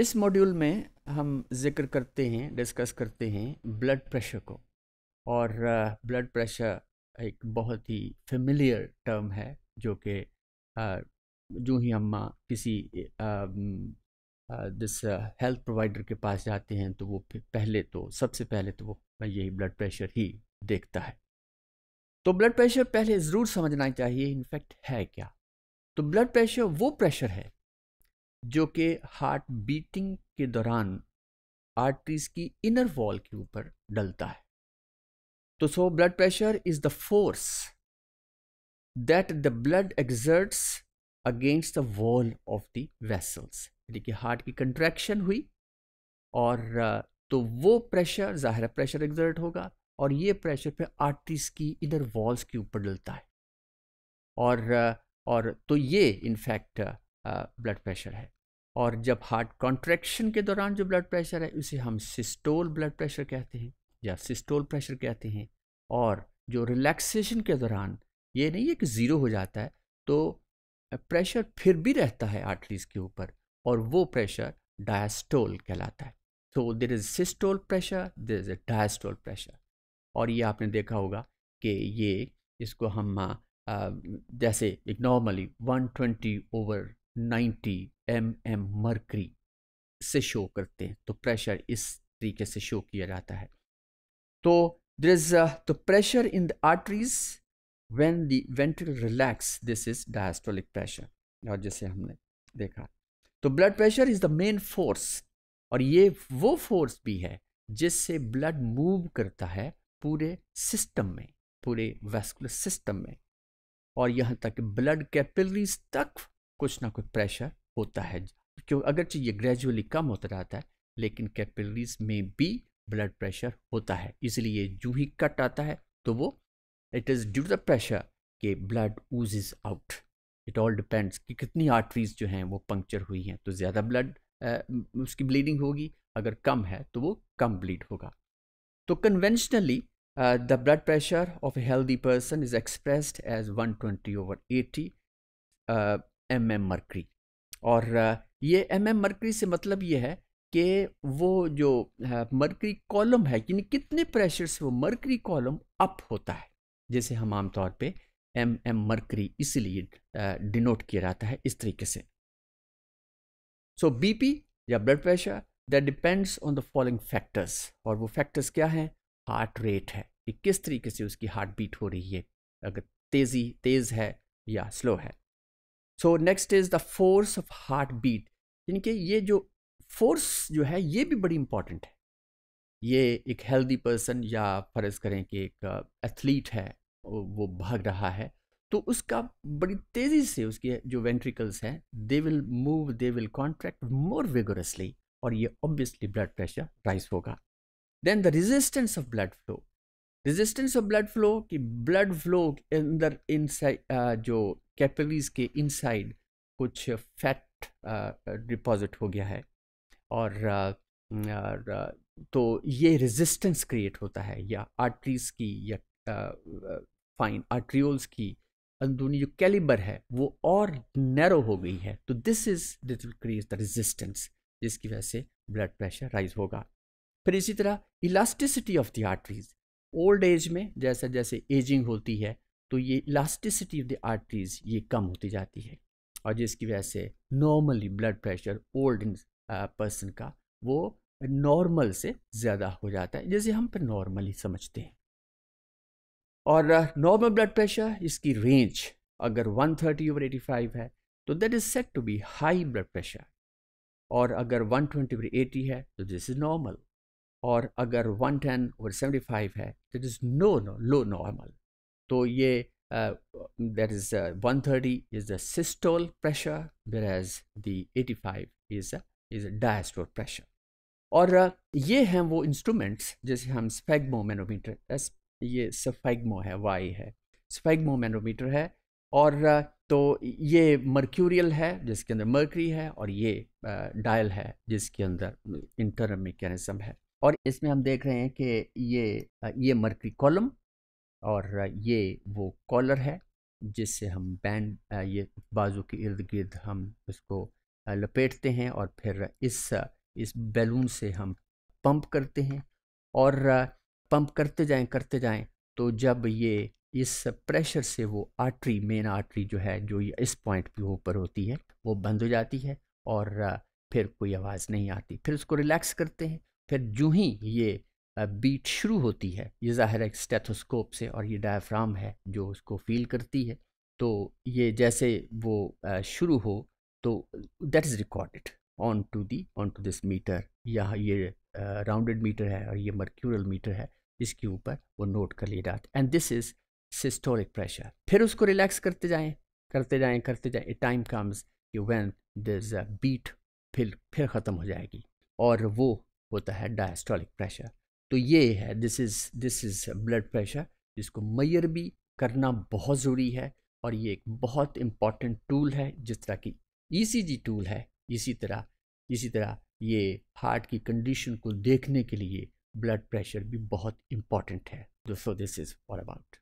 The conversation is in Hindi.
इस मॉड्यूल में हम जिक्र करते हैं डिस्कस करते हैं ब्लड प्रेशर को और ब्लड प्रेशर एक बहुत ही फेमिलियर टर्म है जो कि जो ही हम किसी दिस हेल्थ प्रोवाइडर के पास जाते हैं तो वो पहले तो सबसे पहले तो वो यही ब्लड प्रेशर ही देखता है तो ब्लड प्रेशर पहले ज़रूर समझना चाहिए इनफैक्ट है क्या तो ब्लड प्रेशर वो प्रेशर है जो कि हार्ट बीटिंग के दौरान आर्टरीज की इनर वॉल के ऊपर डलता है तो so blood pressure is the force that the blood exerts against the wall of the vessels यानी कि हार्ट की कंट्रैक्शन हुई और तो वो प्रेशर ज़ाहिर प्रेशर एग्जर्ट होगा और ये प्रेशर फिर आर्टरीज की इनर वॉल्स के ऊपर डलता है और और तो ये इनफैक्ट ब्लड प्रेशर है और जब हार्ट कॉन्ट्रैक्शन के दौरान जो ब्लड प्रेशर है उसे हम सिस्टोल ब्लड प्रेशर कहते हैं या सिस्टोल प्रेशर कहते हैं और जो रिलैक्सेशन के दौरान ये नहीं है कि ज़ीरो हो जाता है तो प्रेशर फिर भी रहता है आर्टरीज के ऊपर और वो प्रेशर डायस्टोल कहलाता है so there is systole pressure there is a diastole pressure और ये आपने देखा होगा कि ये इसको हम आ, जैसे एक normally 120 over 90 M M mercury से शो करते हैं तो प्रेशर इस तरीके से शो किया जाता है तो देर इज तो pressure in the arteries arteries when the ventricle relax this is और जैसे हमने देखा तो blood pressure is the main force और ये वो फोर्स भी है जिससे ब्लड मूव करता है पूरे सिस्टम में पूरे वेस्कुलर सिस्टम में और यहाँ तक ब्लड कैपिलरीज तक कुछ ना कुछ प्रेशर होता है क्योंकि अगर ये ग्रेजुअली कम होता रहता है लेकिन कैपिलरीज में भी ब्लड प्रेशर होता है इसलिए जो ही कट आता है तो वो it is due the pressure के blood ooze is out it all depends कि कितनी आर्टरीज जो हैं वो पंक्चर हुई हैं तो ज़्यादा ब्लड उसकी ब्लीडिंग होगी अगर कम है तो वो कम ब्लीड होगा तो conventionally the blood pressure of a healthy person is expressed as 120 over 80 M M mercury और ये एम एम मरकरी से मतलब ये है कि वो जो मरकरी कॉलम है यानी कितने प्रेशर से वो मरकरी कॉलम अप होता है जैसे हम आमतौर पे एम एम मरकरी इसलिए डिनोट किया जाता है इस तरीके से सो बी बीपी या blood pressure that depends on the following factors और वो फैक्टर्स क्या हैं हार्ट रेट है कि किस तरीके से उसकी हार्ट बीट हो रही है अगर तेज़ी तेज़ है या स्लो है so next is the force of heart beat यानी कि ये जो फोर्स जो है ये भी बड़ी इंपॉर्टेंट है ये एक हेल्दी पर्सन या फ़र्ज़ करें कि एक एथलीट uh, है वो भाग रहा है तो उसका बड़ी तेज़ी से उसके जो वेंट्रिकल्स हैं they will move they will contract more vigorously और ये ऑब्वियसली ब्लड प्रेशर राइज होगा then the resistance of blood flow resistance of blood flow कि ब्लड फ्लो के अंदर इन जो कैपिलरीज के इनसाइड कुछ फैट डिपॉजिट हो गया है और, और तो ये रेजिस्टेंस क्रिएट होता है या आर्टरीज की या फाइन आर्ट्रियोल्स की अंदरूनी जो कैलिबर है वो और नैरो हो गई है तो this is this will create the resistance जिसकी वजह से ब्लड प्रेशर राइज होगा फिर इसी तरह elasticity of the arteries old age में जैसे जैसे एजिंग होती है तो ये इलास्टिसिटी ऑफ द आर्टरीज ये कम होती जाती है और जिसकी वजह से normally blood pressure old person का वो नॉर्मल से ज़्यादा हो जाता है जैसे हम पर नॉर्मली समझते हैं और नॉर्मल ब्लड प्रेशर इसकी रेंज अगर 130 ओवर एटी है तो that is set to be high blood pressure और अगर 120 ओवर एटी है तो दिस इज़ नॉर्मल और अगर 110 और फाइव है that is no no low normal तो ये that is one thirty is the systole pressure there as the five is is diastole pressure और ये हैं वो इंस्ट्रूमेंट्स जैसे हम स्फेगमो मैनोमीटर ये स्फेगमो है वाई है स्फेगमो मैनोमीटर है और तो ये मर्क्यूरियल है जिसके अंदर मर्क्री है और ये डायल है जिसके अंदर इंटर है और इसमें हम देख रहे हैं कि ये ये मर्करी कॉलम और ये वो कॉलर है जिससे हम बैंड ये बाजू के इर्द गिर्द हम इसको लपेटते हैं और फिर इस इस बैलून से हम पंप करते हैं और पंप करते जाएं करते जाएं तो जब ये इस प्रेशर से वो आर्टरी मेन आर्टरी जो है जो इस पॉइंट पे ऊपर होती है वो बंद हो जाती है और फिर कोई आवाज़ नहीं आती फिर उसको रिलैक्स करते हैं फिर जू ही ये बीट शुरू होती है ये ज़ाहिर है स्टेथोस्कोप से और ये डायफ्राम है जो उसको फील करती है तो ये जैसे वो शुरू हो तो that is recorded on to the on to this meter या ये राउंडेड मीटर है और ये मर्क्यूरल मीटर है इसके ऊपर वो नोट कर लिया जाता and this is systolic pressure फिर उसको रिलैक्स करते जाएँ करते जाएँ करते जाएँ ए टाइम कम्स कि व्हेन दिस बीट फिर फिर ख़त्म हो जाएगी और वो होता है डायस्टोलिक प्रेशर तो ये है this is this is blood pressure जिसको मैयर भी करना बहुत ज़रूरी है और ये एक बहुत इम्पॉर्टेंट टूल है जिस तरह की ईसीजी e टूल है इसी तरह इसी तरह ये हार्ट की कंडीशन को देखने के लिए ब्लड प्रेशर भी बहुत इम्पॉर्टेंट है दोस्तों दिस इज़ और अबाउट